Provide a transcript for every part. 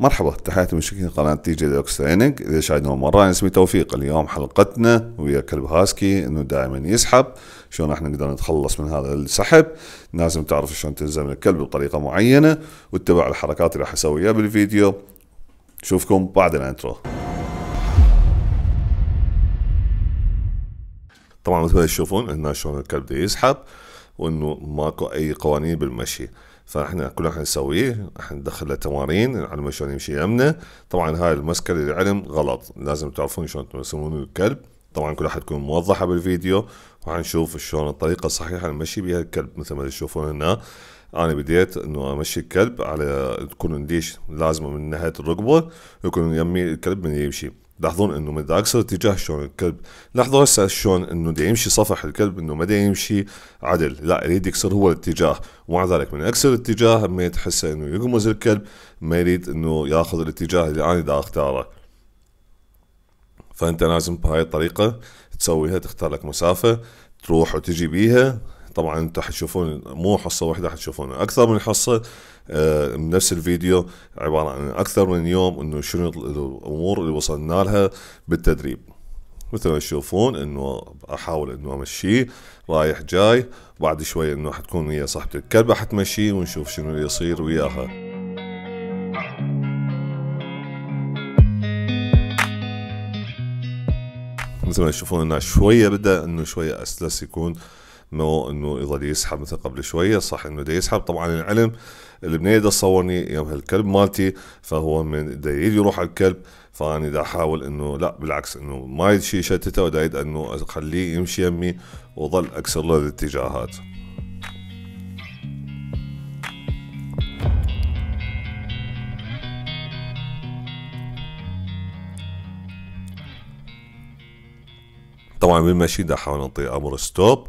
مرحبا تحياتي من قناة تي جي دوكس تريننج إذا شاهدنا مرة أنا اسمي توفيق اليوم حلقتنا ويا كلب هاسكي إنه دائما يسحب شلون احنا نقدر نتخلص من هذا السحب لازم تعرف شلون تلزم الكلب بطريقة معينة واتبع الحركات اللي راح أسويها بالفيديو نشوفكم بعد الانترو طبعا مثل ما تشوفون هنا شلون الكلب يسحب وانه ماكو اي قوانين بالمشي فاحنا كل راح نسويه راح ندخل له تمارين نعلمه شلون يمشي يمنا طبعا هاي المسكه للعلم غلط لازم تعرفون شلون تمسمون الكلب طبعا كل راح تكون موضحه بالفيديو وحنشوف شلون الطريقه الصحيحه نمشي بها الكلب مثل ما تشوفون هنا انا بديت انه امشي الكلب على تكون نديش لازمه من ناحيه الرقبه ويكون يمي الكلب من يمشي لاحظون انه من متاكسر اتجاه شلون الكلب لاحظوا هسه شلون انه دا يمشي صفح الكلب انه ما دا يمشي عدل لا يريد يكسر هو الاتجاه ومع ذلك من اكسر الاتجاه ما يتحسى انه يقمز الكلب ما يريد انه ياخذ الاتجاه اللي انا دا اختاره فانت لازم بهاي الطريقه تسويها تختار لك مسافه تروح وتجي بيها طبعا انتم حتشوفون مو حصه واحده حتشوفون اكثر من حصه من آه، نفس الفيديو عباره عن اكثر من يوم انه شنو الامور اللي وصلنا لها بالتدريب مثل ما تشوفون انه احاول انه امشيه رايح جاي بعد شوي انه حتكون ويا صاحبة الكلبة حتمشي ونشوف شنو اللي يصير وياها مثل ما تشوفون انه شويه بدا انه شويه اسلس يكون انه انه اذا يسحب مثل قبل شويه صح انه دا يسحب طبعا العلم البنية ده صورني يوم هالكلب مالتي فهو من بده يروح على الكلب فاني دا احاول انه لا بالعكس انه ما يشي يشتته ودايد انه اخليه يمشي يمي وظل اكسر له الاتجاهات طبعا بالمشي دا حاول انطي امر ستوب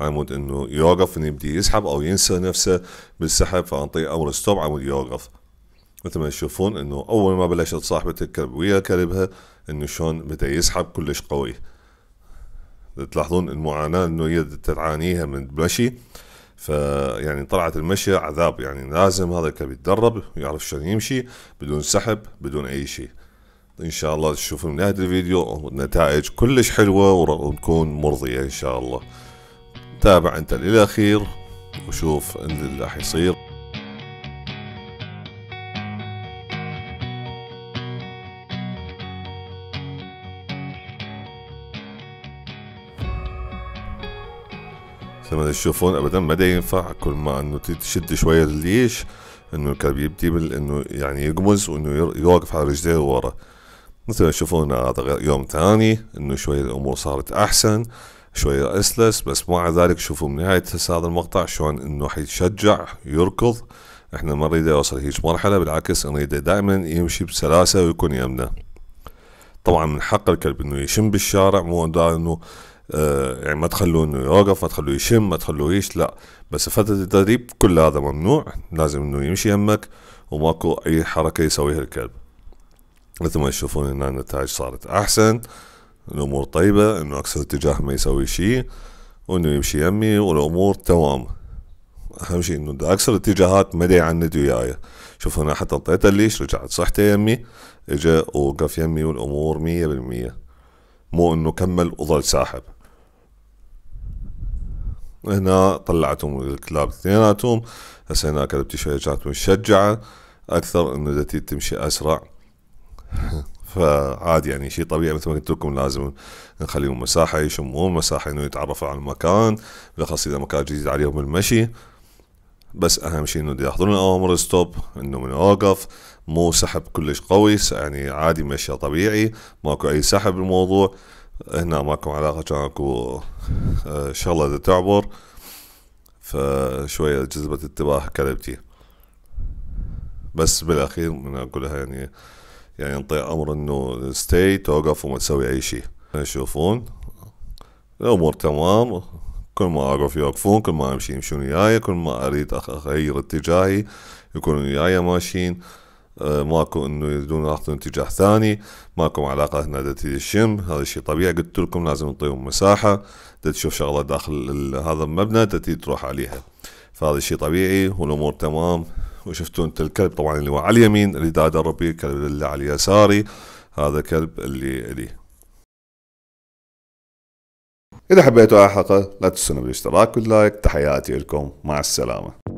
عمود انه يوقف انه يبدي يسحب او ينسى نفسه بالسحب فانطي امر ستوب عمود يوقف مثل ما تشوفون انه اول ما بلشت صاحبة الكلب ويا كلبها انه شلون بدا يسحب كلش قوي تلاحظون المعاناة انه هي تعانيها من المشي فيعني طلعت المشي عذاب يعني لازم هذا الكلب يتدرب ويعرف شلون يمشي بدون سحب بدون اي شيء ان شاء الله تشوفون من نهايه الفيديو نتائج كلش حلوه وتكون مرضيه ان شاء الله تابع انت للاخير وشوف اللي راح يصير ما تشوفون ابدا ما ينفع كل ما انه تشد شويه ليش انه الكلب يبدي انه يعني يقمز وانه يوقف على رجليه ورا مثل ما تشوفون هذا يوم ثاني انه شويه الامور صارت احسن شوية اسلس بس مع ذلك شوفوا من نهاية هذا المقطع شلون انه حيتشجع يركض احنا ما نريده يوصل هيج مرحلة بالعكس نريده دائما يمشي بسلاسة ويكون يمنا طبعا من حق الكلب انه يشم بالشارع مو انه آه يعني ما تخلوه انه يوقف ما تخلوه يشم ما تخلوه يش لا بس فترة التدريب كل هذا ممنوع لازم انه يمشي يمك وماكو اي حركة يسويها الكلب مثل ما تشوفون هنا النتائج صارت احسن الامور طيبه انه اكسر اتجاه ما يسوي شيء وانه يمشي يمي والامور تمام اهم شيء انه بدي اتجاهات ما يعند وياي شوف انا حتى انطيته ليش رجعت صحته يمي اجا ووقف يمي والامور مية بالمية مو انه كمل وظل ساحب هنا طلعتهم الكلاب اثنيناتهم هسه هنا كلبتي شوية جات مشجعة اكثر انه تمشي اسرع فعادي يعني شيء طبيعي مثل ما قلت لكم لازم نخليهم مساحه يشمون مساحه انه يتعرفوا على المكان بالاخص اذا مكان جديد عليهم المشي بس اهم شيء انه ياخذون الاوامر ستوب انه من اوقف مو سحب كلش قوي يعني عادي مشي طبيعي ماكو اي سحب بالموضوع هنا ماكو علاقه كان اكو آه، شغله تعبر فشوية جذبت انتباه كلبتي بس بالاخير من اقولها يعني يعني نطيع امر انه ستي توقف وما تسوي اي شيء يشوفون الامور تمام كل ما اوقف يوقفون كل ما امشي يمشون وياي كل ما اريد اغير اتجاهي يكونون وياي ماشيين آه، ماكو انه يريدون ياخذون اتجاه ثاني ماكو علاقه هنا الشم هذا الشيء طبيعي قلت لكم لازم نعطيهم مساحه تشوف شغله داخل هذا المبنى تتي تروح عليها فهذا الشيء طبيعي والامور تمام وشفتوا انت الكلب طبعا اللي هو على اليمين اللي داد ربي الكلب اللي على اليساري هذا كلب اللي لي إذا حبيتوا الحلقة لا تنسوا بالاشتراك واللايك تحياتي لكم مع السلامة